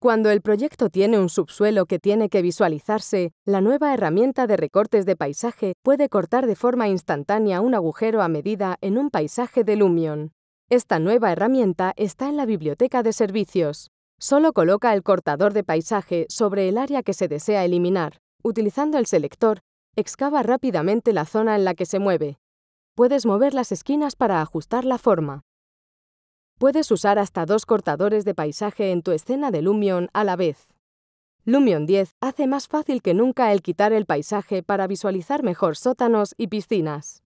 Cuando el proyecto tiene un subsuelo que tiene que visualizarse, la nueva herramienta de recortes de paisaje puede cortar de forma instantánea un agujero a medida en un paisaje de Lumion. Esta nueva herramienta está en la biblioteca de servicios. Solo coloca el cortador de paisaje sobre el área que se desea eliminar. Utilizando el selector, excava rápidamente la zona en la que se mueve. Puedes mover las esquinas para ajustar la forma. Puedes usar hasta dos cortadores de paisaje en tu escena de Lumion a la vez. Lumion 10 hace más fácil que nunca el quitar el paisaje para visualizar mejor sótanos y piscinas.